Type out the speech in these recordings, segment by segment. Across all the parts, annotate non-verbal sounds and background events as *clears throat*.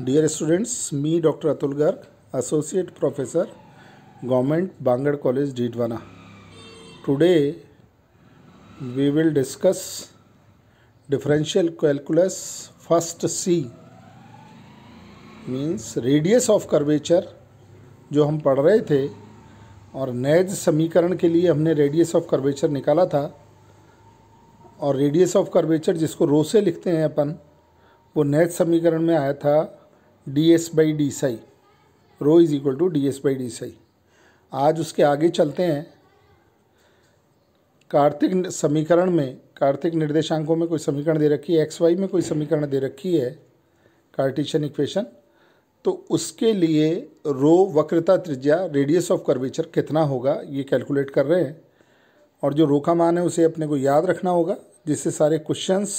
dear students me doctor Atul Garg associate professor government Bangur college Didwana today we will discuss differential calculus first see means radius of curvature जो हम पढ़ रहे थे और नैज समीकरण के लिए हमने रेडियस ऑफ कर्वेचर निकाला था और रेडियस ऑफ कर्वेचर जिसको रो से लिखते हैं अपन वो नेट समीकरण में आया था D S by D psi rho is equal to D S by D psi आज उसके आगे चलते हैं कार्तिक समीकरण में कार्तिक निर्देशांकों में कोई समीकरण दे रखी है एक्स वाई में कोई समीकरण दे रखी है कार्टिशियन इक्वेशन तो उसके लिए रो वक्रता त्रिज्या रेडियस ऑफ कर्वेचर कितना होगा ये कैलकुलेट कर रहे हैं और जो रो का मान है उसे अपने को याद रखना होगा जिससे सारे क्वेश्चंस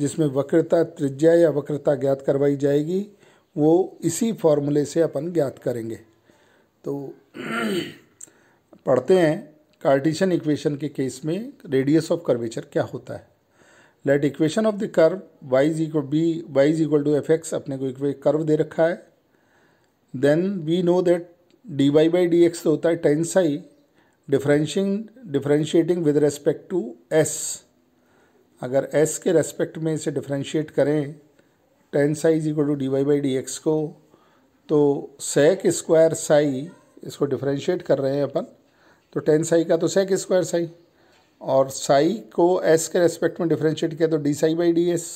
जिसमें वक्रता त्रिज्या या वक्रता ज्ञात करवाई जाएगी वो इसी फॉर्मूले से अपन ज्ञात करेंगे तो *clears throat* पढ़ते हैं कार्टिशन इक्वेशन के केस में रेडियस ऑफ कर्वेचर क्या होता है let equation of the curve Y is equal B Y is equal to F X अपने को इक्वे कर्व दे रखा है then we know that D Y by D X तो होता है tan psi differentiating differentiating with respect to S अगर एस के रेस्पेक्ट में इसे डिफ्रेंशिएट करें tan psi is equal to D Y by D X को तो सेक स्क्वायर साई इसको डिफ्रेंशिएट कर रहे हैं अपन तो टेन साई का तो सेक स्क्वायर साई और साई को एस के रेस्पेक्ट में डिफ्रेंशिएट किया तो D psi by D S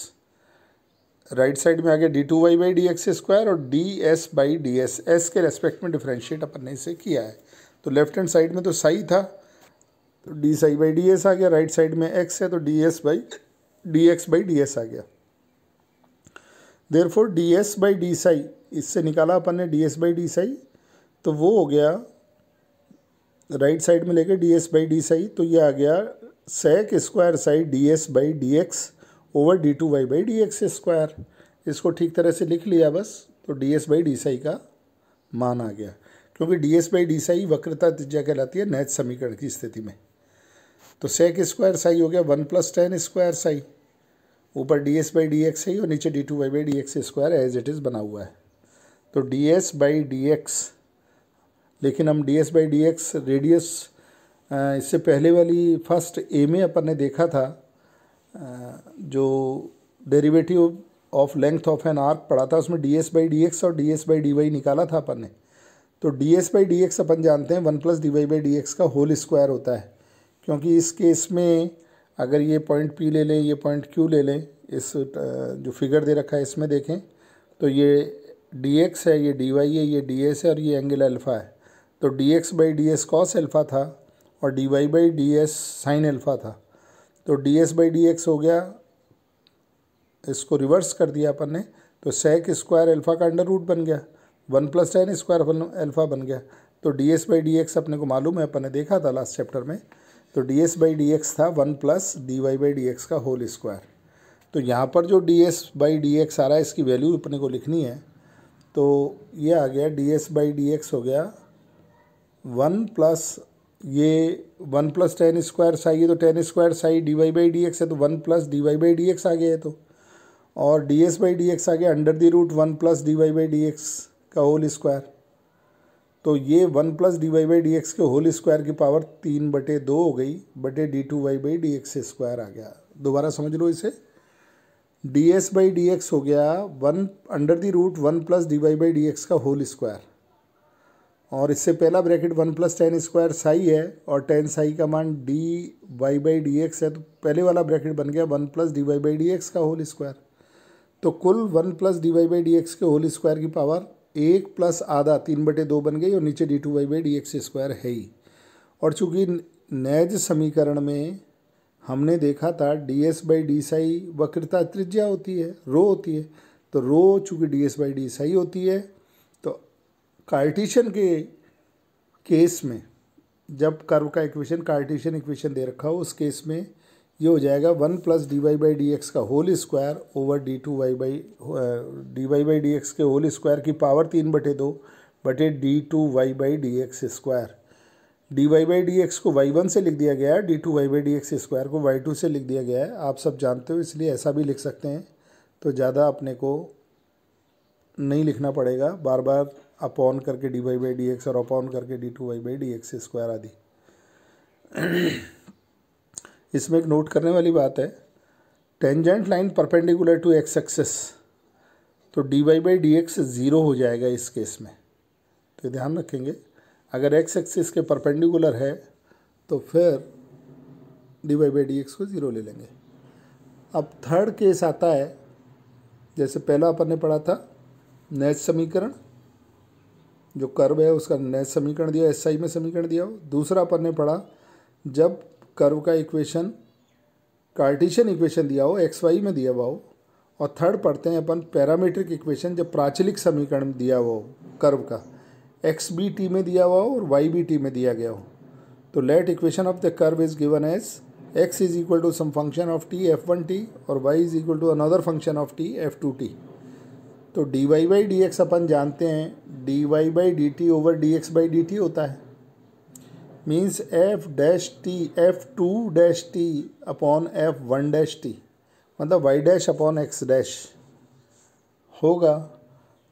right side में आ गया D two Y by D X square और D S by D S S के रेस्पेक्ट में डिफ्रेंशिएट अपन ने इसे किया है तो लेफ्ट हैंड साइड में तो साई था तो D psi by D S आ गया राइट साइड में एक्स है तो D S by D X by D S आ गया therefore D S by D psi इससे निकाला अपन ने D S by D psi तो वो हो गया राइट साइड में लेके D S by D psi तो ये आ गया sec square psi D S by D X over D two Y by D X square इसको ठीक तरह से लिख लिया बस तो D S by D psi का मान आ गया क्योंकि D S by D psi वक्रता त्रिज्या कहलाती है नैच समीकरण की स्थिति में तो सेक स्क्वायर साई हो गया one plus tan square psi ऊपर D S by D X है और नीचे D two Y by D X square as it is बना हुआ है तो D S by D X लेकिन हम D S by D X radius इससे पहले वाली फर्स्ट ए में अपन ने देखा था जो derivative of length of an arc पढ़ा था उसमें D S by D X और D S by D Y निकाला था अपन ने तो D S by D X अपन जानते हैं one plus D Y by D X का होल स्क्वायर होता है क्योंकि इस केस में अगर ये पॉइंट पी ले लें ये पॉइंट क्यू ले लें इस जो फिगर दे रखा है इसमें देखें तो ये डी एक्स है ये डी वाई है ये डी एस है और ये एंगल अल्फ़ा है तो D X by D S cos alpha था और D Y by D S sine alpha था तो D S by D X हो गया इसको रिवर्स कर दिया अपन ने तो सेक स्क्वायर अल्फ़ा का अंडर रूट बन गया one plus tan square alpha बन गया तो D S by D X अपने को मालूम है अपन ने देखा था लास्ट चैप्टर में तो D S by D X था one plus D Y by D X का होल स्क्वायर तो यहाँ पर जो D S by D X आ रहा है इसकी वैल्यू अपने को लिखनी है तो ये आ गया D S by D X हो गया वन प्लस ये one plus tan square psi है तो tan square psi D Y by D X है तो one plus D Y by D X आ गया है तो और D S by D X आ गया under the root one plus D Y by D X का होल स्क्वायर तो ये one plus D Y by D X के होल स्क्वायर की पावर तीन बटे दो हो गई बटे D two Y by D X square आ गया दोबारा समझ लो इसे D S by D X हो गया one under the root one plus D Y by D X का होल स्क्वायर और इससे पहला bracket one plus tan square psi है और टेन साई का मान D Y by D X है तो पहले वाला ब्रैकेट बन गया one plus D Y by D X का होल स्क्वायर तो कुल one plus D Y by D X के होल स्क्वायर की पावर एक प्लस आधा तीन बटे दो बन गई और नीचे D two Y by D X square है ही और चूँकि नैज समीकरण में हमने देखा था D S by D psi वक्रता त्रिज्या होती है रो होती है तो रो चूँकि D S by D psi होती है तो कार्टिशन के केस में जब कर्व का इक्वेशन कार्टिशन इक्वेशन दे रखा हो उस केस में ये हो जाएगा one plus D Y by D X का whole square over D two Y by D Y by D X के होल स्क्वायर की पावर तीन बटे दो बटे D two Y by D X square D Y by D X को Y one से लिख दिया गया है D two Y by D X square को वाई टू से लिख दिया गया है आप सब जानते हो इसलिए ऐसा भी लिख सकते हैं तो ज़्यादा अपने को नहीं लिखना पड़ेगा बार बार अपॉन करके D Y by D X और अपॉन करके D two Y by D X square आदि इसमें एक नोट करने वाली बात है tangent line perpendicular to X axis तो D Y by D X zero हो जाएगा इस केस में तो ध्यान रखेंगे अगर एक्स एक्सेस के परपेंडिकुलर है तो फिर D Y by D X को ज़ीरो ले लेंगे अब थर्ड केस आता है जैसे पहला अपन ने पढ़ा था नैच समीकरण जो कर्व है उसका नैच समीकरण दिया एस आई में समीकरण दिया हो दूसरा अपन ने पढ़ा जब कर्व का इक्वेशन कार्टिशियन इक्वेशन दिया हो एक्स वाई में दिया हुआ हो और थर्ड पढ़ते हैं अपन पैरामीट्रिक इक्वेशन जब प्राचलिक समीकरण दिया हुआ हो कर्व का एक्स बी टी में दिया हुआ हो और वाई बी टी में दिया गया हो तो let equation of the curve is given as X is equal to some function of T F one T और Y is equal to another function of T F two T तो D Y by D X अपन जानते हैं D Y by D T over D X by D T होता है means F dash T F two dash T upon F one dash T मतलब Y dash upon X dash होगा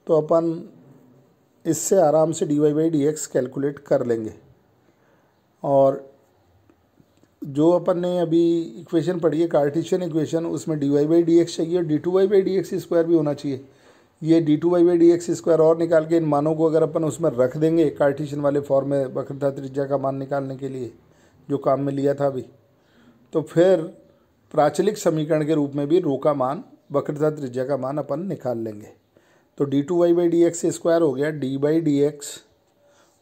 तो अपन इससे आराम से D Y by D X calculate कर लेंगे और जो अपन ने अभी इक्वेशन पढ़ी है कार्टिशियन इक्वेशन उसमें D Y by D X चाहिए और D two Y by D X square भी होना चाहिए ये D two Y by D X square और निकाल के इन मानों को अगर अपन उसमें रख देंगे कार्टिशन वाले फॉर्म में वक्रता त्रिज्या का मान निकालने के लिए जो काम में लिया था अभी तो फिर प्राचलिक समीकरण के रूप में भी रो का मान वक्रता त्रिज्या का मान अपन निकाल लेंगे तो D two Y by D X square हो गया D by D X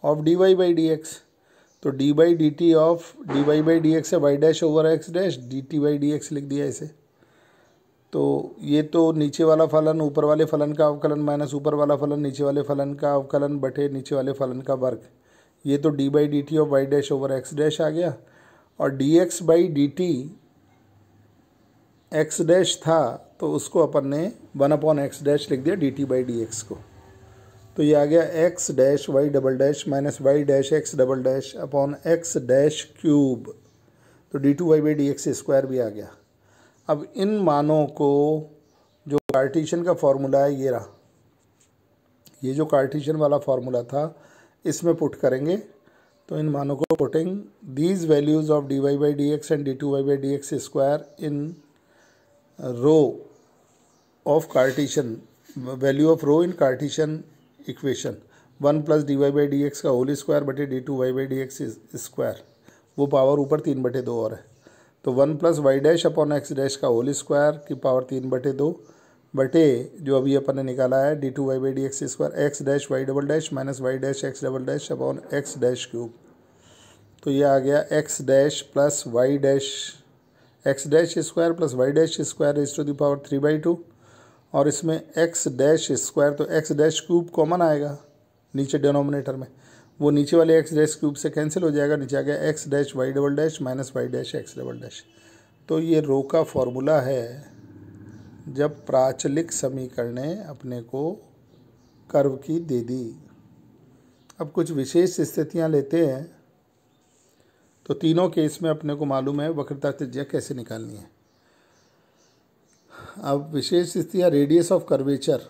of D Y by D X तो D by D T of D Y by D X है Y dash over X dash D T Y D X लिख दिया इसे तो ये तो नीचे वाला फलन ऊपर वाले फलन का अवकलन माइनस ऊपर वाला फलन नीचे वाले फलन का अवकलन बटे नीचे वाले फलन का वर्ग ये तो डी बाई डी टी और Y dash over X dash आ गया और D X by D T X dash था तो उसको अपन ने वन अपॉन एक्स डैश लिख दिया D T by D X को तो ये आ गया X dash Y double dash minus Y dash X double dash upon X dash cube तो D two Y by D X square भी आ गया अब इन मानों को जो कार्टिशन का फार्मूला है ये रहा ये जो कार्टिशन वाला फार्मूला था इसमें पुट करेंगे तो इन मानों को putting these values of D Y by D X and D two Y by D X square in rho of cartesian value of rho in cartesian equation one plus D Y by D X का whole square बटे D two Y by D X square वो power ऊपर तीन बटे दो और है तो one plus Y dash upon X dash का होल स्क्वायर की पावर तीन बटे दो बटे जो अभी अपन ने निकाला है D two Y by D X square X dash Y double dash minus Y dash X double dash upon X dash cube तो ये आ गया X dash plus Y dash X dash square plus Y dash square is to the power three by two और इसमें X dash square तो X dash cube common आएगा नीचे denominator में वो नीचे वाले एक्स डैश क्यूब से कैंसिल हो जाएगा नीचे आ गया X dash Y double dash minus Y dash X double dash तो ये रो का फॉर्मूला है जब प्राचलिक समीकरणें अपने को कर्व की दे दी अब कुछ विशेष स्थितियां लेते हैं तो तीनों केस में अपने को मालूम है वक्रता त्रिज्या कैसे निकालनी है अब विशेष स्थितियाँ रेडियस ऑफ कर्वेचर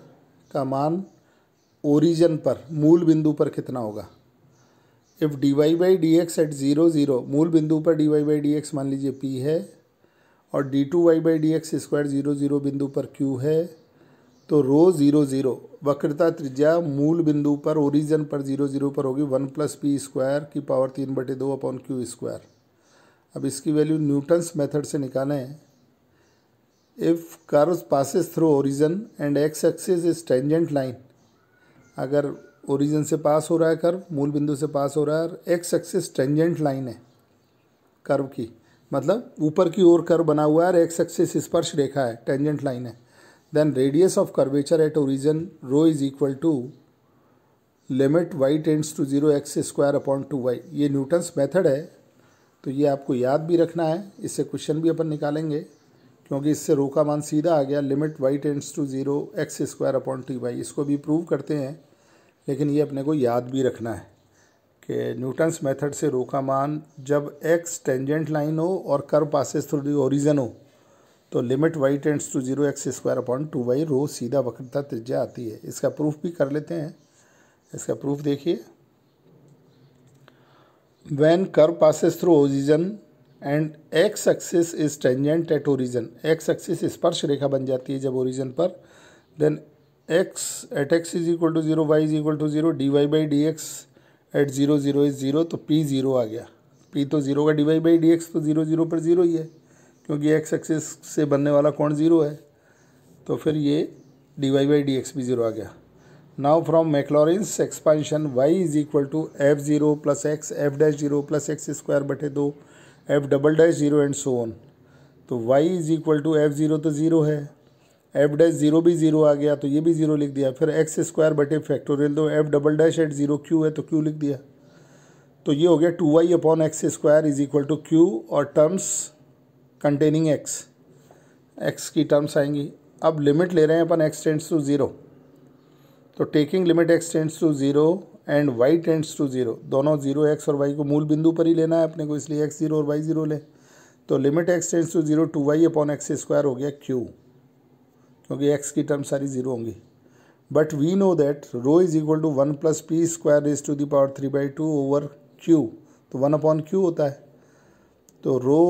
का मान ओरिजन पर मूल बिंदु पर कितना होगा if D Y by D X at zero zero मूल बिंदु पर D Y by D X मान लीजिए पी है और D two Y by D X square zero zero बिंदु पर क्यू है तो रो ज़ीरो ज़ीरो वक्रता त्रिज्या मूल बिंदु पर ओरिजन पर ज़ीरो ज़ीरो पर होगी वन प्लस पी स्क्वायर की पावर तीन बटे दो अपॉन क्यू स्क्वायर अब इसकी वैल्यू न्यूटन्स मेथड से निकालें if curve passes through origin and X axis is tangent line अगर ओरिजिन से पास हो रहा है कर्व मूल बिंदु से पास हो रहा है और एक्स एक्सिस टेंजेंट लाइन है कर्व की मतलब ऊपर की ओर कर्व बना हुआ है और एक्स एक्सिस स्पर्श रेखा है टेंजेंट लाइन है then radius of curvature at origin rho is equal to limit Y tends to zero x square upon two Y ये न्यूटन्स मेथड है तो ये आपको याद भी रखना है इससे क्वेश्चन भी अपन निकालेंगे क्योंकि इससे रो का मान सीधा आ गया limit Y tends to zero x square upon two Y इसको भी प्रूव करते हैं लेकिन ये अपने को याद भी रखना है कि न्यूटन्स मेथड से रोका मान जब एक्स टेंजेंट लाइन हो और कर पासिस थ्रू दी ओरिजन हो तो limit Y tends to zero x square upon two Y rho सीधा वक्रता त्रिज्या आती है इसका प्रूफ भी कर लेते हैं इसका प्रूफ देखिए when curve passes through origin and X axis is tangent at origin X axis स्पर्श रेखा बन जाती है जब ओरिजन पर then X at X is equal to zero Y is equal to zero D Y by D X at zero zero is zero तो P zero आ गया पी तो ज़ीरो का D Y by D X तो zero zero पर zero ही है क्योंकि एक्स एक्सिस से बनने वाला कौन ज़ीरो है तो फिर ये d Y by D x भी ज़ीरो आ गया now from Maclaurin's expansion y is equal to f zero plus x f dash zero plus x square बटे दो f double dash zero and so on तो y is equal to f zero तो zero है f dash zero भी zero आ गया तो ये भी जीरो लिख दिया फिर एक्स स्क्वायर बटे फैक्टोरियल दो f double dash at zero q है तो क्यू लिख दिया तो ये हो गया two y upon x square is equal to q और टर्म्स कंटेनिंग एक्स एक्स की टर्म्स आएंगी अब लिमिट ले रहे हैं अपन एक्स टेंड्स टू ज़ीरो तो taking limit x tends to zero and y tends to zero दोनों जीरो एक्स और वाई को मूल बिंदु पर ही लेना है अपने को इसलिए एक्स ज़ीरो और वाई ज़ीरो ले तो limit x tends to zero two y upon x square हो गया क्यू क्योंकि एक्स की टर्म सारी जीरो होंगी but we know that rho is equal to one plus P square raise to the power three by two over q तो one upon q होता है तो रो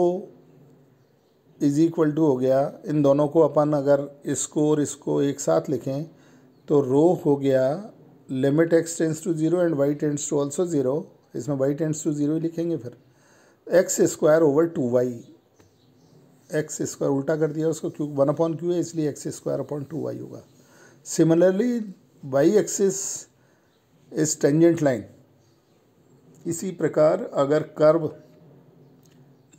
इज इक्वल टू हो गया इन दोनों को अपन अगर इसको और इसको एक साथ लिखें तो रो हो गया limit x tends to zero and y tends to also zero इसमें वाई टेंस टू ज़ीरो लिखेंगे फिर x square over two y x square उल्टा कर दिया उसको क्यू वन अपॉन क्यू है इसलिए x square upon two y होगा similarly y axis is tangent line इसी प्रकार अगर कर्व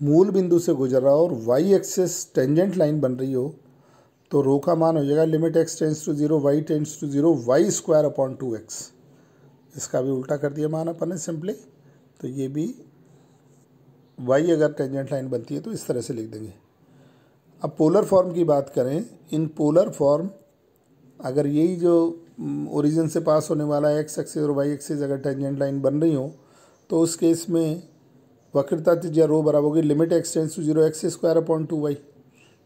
मूल बिंदु से गुजर रहा हो और वाई एक्सिस टेंजेंट लाइन बन रही हो तो रो का मान हो जाएगा limit x tends to zero y tends to zero y square upon two x इसका भी उल्टा कर दिया मान अपन ने सिंपली तो ये भी वाई अगर टेंजेंट लाइन बनती है तो इस तरह से लिख देंगे अब पोलर फॉर्म की बात करें इन पोलर फॉर्म अगर यही जो ओरिजिन से पास होने वाला एक्स एक्सेज और वाई एक्सेस अगर टेंजेंट लाइन बन रही हो तो उस केस में वक्रता त्रिज्या रो बराबर होगी limit x tends to zero x square upon two y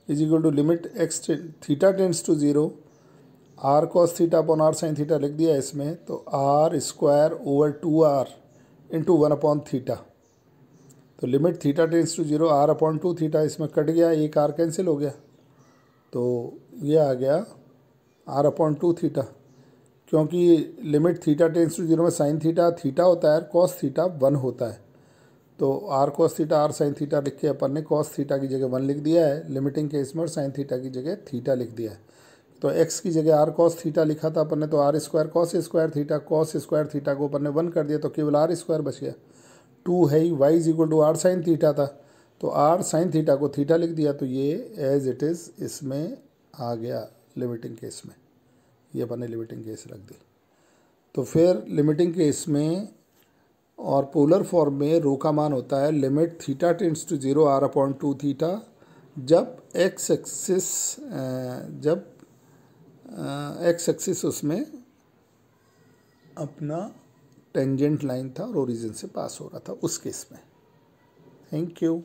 is equal to limit x theta tends to zero r cos theta upon r sine theta लिख दिया इसमें तो r square over two r into one upon theta तो limit theta tends to zero r upon two theta इसमें कट गया एक are cancel हो गया तो ये आ गया आर अपॉन टू थीटा क्योंकि limit theta tends to zero में साइन थीटा थीटा होता है कॉस थीटा वन होता है तो r cos theta r sine theta लिख के अपन ने कॉस थीटा की जगह वन लिख दिया है लिमिटिंग केस में और साइन थीटा की जगह थीटा लिख दिया है तो एक्स की जगह आर कॉस थीटा लिखा था अपन ने तो r square cos square theta cos square theta को अपन ने वन कर दिया तो केवल आर स्क्वायर बच गया टू है ही y is equal to r sine theta था तो आर साइन थीटा को थीटा लिख दिया तो ये एज इट इज़ इसमें आ गया लिमिटिंग केस में ये अपने लिमिटिंग केस रख दी तो फिर लिमिटिंग केस में और पोलर फॉर्म में रो का मान होता है limit theta tends to zero r upon two theta जब एक्स एक्सिस जब एक्स एक्सिस उसमें अपना टेंजेंट लाइन था और ओरिजिन से पास हो रहा था उस केस में थैंक यू